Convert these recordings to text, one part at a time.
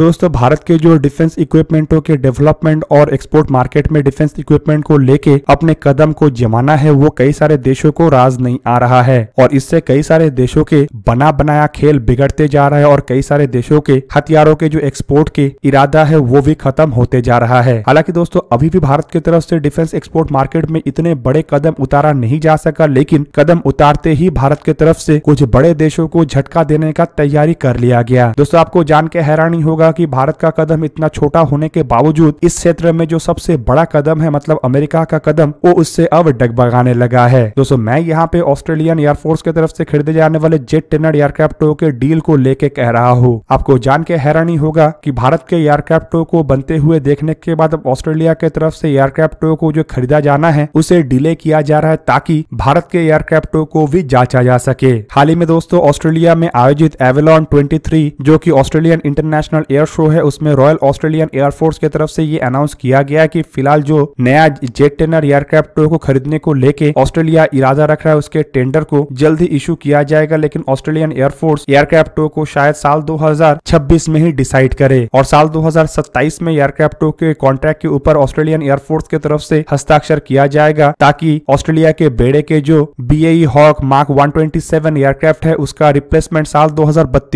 तो दोस्तों भारत के जो डिफेंस इक्विपमेंटों के डेवलपमेंट और एक्सपोर्ट मार्केट में डिफेंस इक्विपमेंट को लेके अपने कदम को जमाना है वो कई सारे देशों को राज नहीं आ रहा है और इससे कई सारे देशों के बना बनाया खेल बिगड़ते जा रहा है और कई सारे देशों के हथियारों के जो एक्सपोर्ट के इरादा है वो भी खत्म होते जा रहा है हालांकि दोस्तों अभी भी भारत की तरफ से डिफेंस एक्सपोर्ट मार्केट में इतने बड़े कदम उतारा नहीं जा सका लेकिन कदम उतारते ही भारत की तरफ से कुछ बड़े देशों को झटका देने का तैयारी कर लिया गया दोस्तों आपको जान के हैरानी होगा कहा कि भारत का कदम इतना छोटा होने के बावजूद इस क्षेत्र में जो सबसे बड़ा कदम है मतलब अमेरिका का कदम वो उससे अब डगबगाने लगा है दोस्तों मैं यहाँ पे ऑस्ट्रेलियन एयरफोर्स की तरफ से खरीदे जाने वाले जेट टेनर एयरक्राफ्टों के डील को लेके कह रहा हूँ आपको जान के हैरानी होगा की भारत के एयरक्राफ्टों को बनते हुए देखने के बाद अब ऑस्ट्रेलिया के तरफ से एयरक्राफ्टों को जो खरीदा जाना है उसे डिले किया जा रहा है ताकि भारत के एयरक्राफ्टों को भी जांचा जा सके हाल ही में दोस्तों ऑस्ट्रेलिया में आयोजित एवेलॉन 23 जो कि Australian international air air show है उसमें रॉयल ऑस्ट्रेलियन एयरफोर्स की तरफ से ये अनाउंस किया गया कि फिलहाल जो नया जेट टेनर एयरक्राफ्ट को खरीदने को लेके ऑस्ट्रेलिया इरादा रख रहा है उसके टेंडर को जल्द ही इशू किया जाएगा लेकिन ऑस्ट्रेलियन एयरफोर्स एयरक्राफ्ट को शायद साल दो में ही डिसाइड करे और साल दो में एयरक्राफ्ट के कॉन्ट्रैक्ट के ऊपर ऑस्ट्रेलियन एयरफोर्स की तरफ से हस्ताक्षर किया जाएगा ताकि ऑस्ट्रेलिया के बेड़े के जो बी हॉक मार्क 127 एयरक्राफ्ट है उसका रिप्लेसमेंट साल दो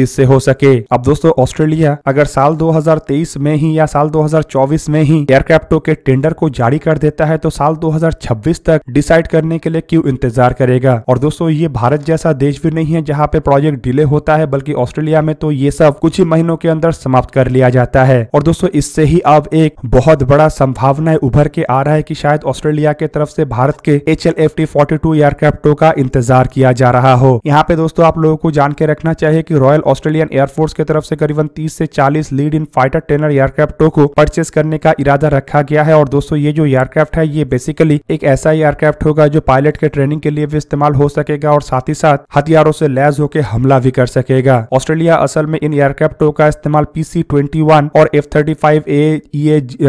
से हो सके अब दोस्तों ऑस्ट्रेलिया अगर अगर साल 2023 में ही या साल 2024 में ही एयरक्राफ्टों के टेंडर को जारी कर देता है तो साल 2026 तक डिसाइड करने के लिए क्यों इंतजार करेगा और दोस्तों ये भारत जैसा देश भी नहीं है जहाँ पे प्रोजेक्ट डिले होता है बल्कि ऑस्ट्रेलिया में तो ये सब कुछ ही महीनों के अंदर समाप्त कर लिया जाता है और दोस्तों इससे ही अब एक बहुत बड़ा संभावना उभर के आ रहा है की शायद ऑस्ट्रेलिया के तरफ से भारत के H L F T forty two एयरक्राफ्टों का इंतजार किया जा रहा हो यहाँ पे दोस्तों आप लोगों को जान के रखना चाहिए की रॉयल ऑस्ट्रेलियन एयरफोर्स की तरफ से करीबन तीस से चालीस चालीस लीड इन फाइटर ट्रेनर एयरक्राफ्टों को परचेस करने का इरादा रखा गया है और दोस्तों ये जो एयरक्राफ्ट है ये बेसिकली एक ऐसा एयरक्राफ्ट होगा जो पायलट के ट्रेनिंग के लिए भी इस्तेमाल हो सकेगा और साथ ही साथ हथियारों से लैस होकर हमला भी कर सकेगा ऑस्ट्रेलिया असल में इन एयरक्राफ्टों का इस्तेमाल पीसी ट्वेंटी और F thirty five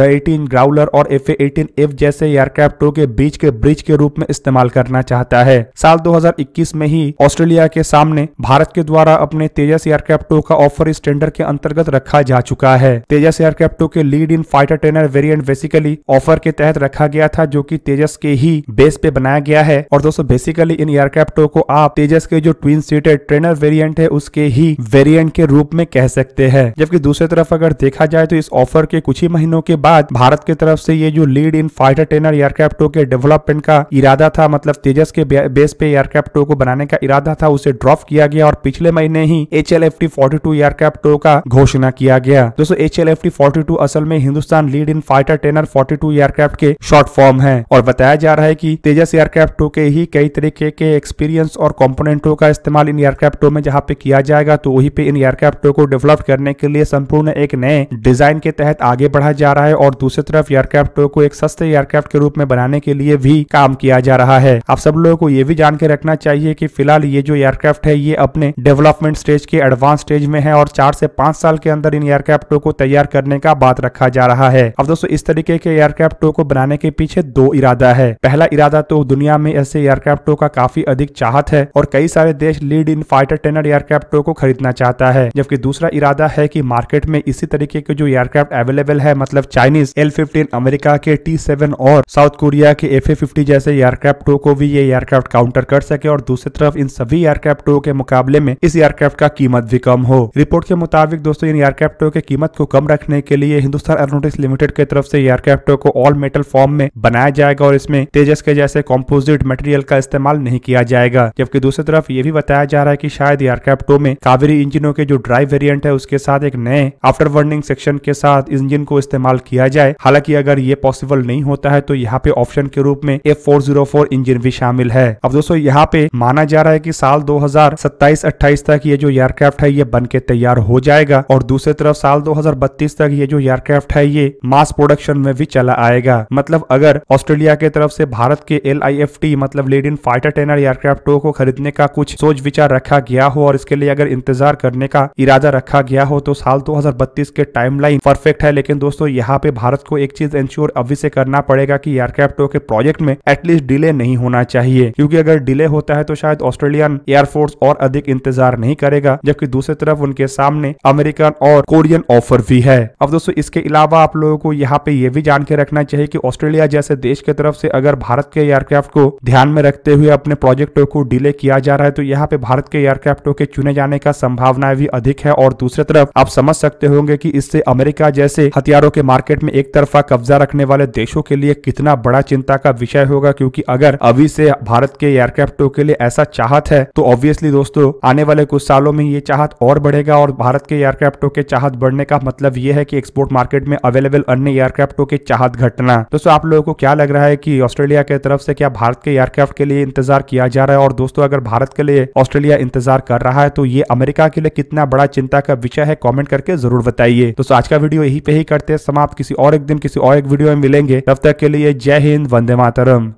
eighteen Growler और एफ एटीन एफ जैसे एयरक्राफ्टों के बीच के ब्रिज के रूप में इस्तेमाल करना चाहता है साल 2021 में ही ऑस्ट्रेलिया के सामने भारत के द्वारा अपने तेजस एयरक्राफ्टों का ऑफर इस टेंडर के अंतर्गत रखा रखा जा चुका है तेजस एयरक्राफ्टो के lead in fighter trainer variant basically offer के तहत रखा गया था जो कि तेजस के ही बेस पे बनाया गया है और दोस्तों बेसिकली इन एयरक्राफ्टों को आप तेजस के जो ट्विन सीटेड ट्रेनर वेरियंट है उसके ही वेरियंट के रूप में कह सकते हैं जबकि दूसरी तरफ अगर देखा जाए तो इस ऑफर के कुछ ही महीनों के बाद भारत की तरफ से ये जो लीड इन फाइटर ट्रेनर एयरक्राफ्टों के डेवलपमेंट का इरादा था मतलब तेजस के बेस पे एयरक्राफ्टों को बनाने का इरादा था उसे ड्रॉप किया गया और पिछले महीने ही H L F T forty two एयरक्राफ्टों का घोषणा किया किया गया दोस्तों H L F T forty two असल में Hindustan lead in fighter trainer forty two aircraft के शॉर्ट फॉर्म है और बताया जा रहा है की तेजस एयरक्राफ्ट टू के ही कई तरीके के एक्सपीरियंस और कॉम्पोनेंटों का इस्तेमाल इन एयरक्राफ्टों में जहाँ पे किया जाएगा तो वही पे इन एयरक्राफ्टों को डेवलप करने के लिए संपूर्ण एक नए डिजाइन के तहत आगे बढ़ा जा रहा है और दूसरी तरफ एयरक्राफ्टों को एक सस्ते एयरक्राफ्ट के रूप में बनाने के लिए भी काम किया जा रहा है आप सब लोगों को ये भी जान के रखना चाहिए कि फिलहाल ये जो एयरक्राफ्ट है ये अपने डेवलपमेंट स्टेज के एडवांस स्टेज में है और चार से पांच साल के अंदर बेहतरीन एयरक्राफ्टों को तैयार करने का बात रखा जा रहा है अब दोस्तों इस तरीके के एयरक्राफ्टों को बनाने के पीछे दो इरादा है पहला इरादा तो दुनिया में ऐसे एयरक्राफ्टों का काफी अधिक चाहत है और कई सारे देश लीड इन फाइटर टेनर एयरक्राफ्टों को खरीदना चाहता है जबकि दूसरा इरादा है की मार्केट में इसी तरीके के जो एयरक्राफ्ट अवेलेबल है मतलब चाइनीज एल अमेरिका के टी और साउथ कोरिया के एफ जैसे एयरक्राफ्टों को भी ये एयरक्राफ्ट काउंटर कर सके और दूसरी तरफ इन सभी एयरक्राफ्टों के मुकाबले में इस एयरक्राफ्ट का कीमत भी कम हो रिपोर्ट के मुताबिक दोस्तों इन एयरक्राफ्ट एयरक्राफ्टों की कीमत को कम रखने के लिए हिंदुस्तान एरोनोटिक्स लिमिटेड की तरफ से एयरक्राफ्टों को ऑल मेटल फॉर्म में बनाया जाएगा और इसमें तेजस के जैसे कॉम्पोजिट मटेरियल का इस्तेमाल नहीं किया जाएगा जबकि दूसरी तरफ ये भी बताया जा रहा है की शायद एयरक्राफ्टों में कावेरी इंजिनों के जो ड्राइव वेरियंट है उसके साथ एक नए आफ्टर वर्निंग सेक्शन के साथ इंजिन को इस्तेमाल किया जाए हालांकि अगर ये पॉसिबल नहीं होता है तो यहाँ पे ऑप्शन के रूप में एफ इंजन भी शामिल है अब दोस्तों यहाँ पे माना जा रहा है की साल दो हजार तक ये जो एयरक्राफ्ट है ये बन के तैयार हो जाएगा और दूसरे तरफ साल 2032 तक ये जो एयरक्राफ्ट है ये मास प्रोडक्शन में भी चला आएगा मतलब अगर ऑस्ट्रेलिया के तरफ से भारत के एल मतलब lead in fighter trainer aircraft को खरीदने का कुछ सोच विचार रखा गया हो और इसके लिए अगर इंतजार करने का इरादा रखा गया हो तो साल 2032 के टाइमलाइन परफेक्ट है लेकिन दोस्तों यहाँ पे भारत को एक चीज इंश्योर अभी से करना पड़ेगा कि एयरक्राफ्ट के प्रोजेक्ट में एटलीस्ट डिले नहीं होना चाहिए क्योंकि अगर डिले होता है तो शायद ऑस्ट्रेलियन एयरफोर्स और अधिक इंतजार नहीं करेगा जबकि दूसरी तरफ उनके सामने अमेरिकन और कोरियन ऑफर भी है अब दोस्तों इसके अलावा आप लोगों को यहाँ पे ये भी जान के रखना चाहिए कि ऑस्ट्रेलिया जैसे देश की तरफ से अगर भारत के एयरक्राफ्ट को ध्यान में रखते हुए अपने प्रोजेक्टों को डिले किया जा रहा है तो यहाँ पे भारत के एयरक्राफ्टों के चुने जाने का संभावना भी अधिक है और दूसरी तरफ आप समझ सकते होंगे की इससे अमेरिका जैसे हथियारों के मार्केट में एक तरफा कब्जा रखने वाले देशों के लिए कितना बड़ा चिंता का विषय होगा क्योंकि अगर अभी से भारत के एयरक्राफ्टों के लिए ऐसा चाहत है तो ऑब्वियसली दोस्तों आने वाले कुछ सालों में ये चाहत और बढ़ेगा और भारत के एयरक्राफ्टों के चाहत बढ़ने का मतलब ये है कि एक्सपोर्ट मार्केट में अवेलेबल अन्य एयरक्राफ्टों के चाहत घटना दोस्तों आप लोगों को क्या लग रहा है कि ऑस्ट्रेलिया के तरफ से क्या भारत के एयरक्राफ्ट के लिए इंतजार किया जा रहा है और दोस्तों अगर भारत के लिए ऑस्ट्रेलिया इंतजार कर रहा है तो ये अमेरिका के लिए कितना बड़ा चिंता का विषय है कॉमेंट करके जरूर बताइए दोस्तों आज का वीडियो यही पे ही करते हैं समाप्त किसी और एक दिन किसी और एक वीडियो में मिलेंगे तब तक के लिए जय हिंद वंदे मातरम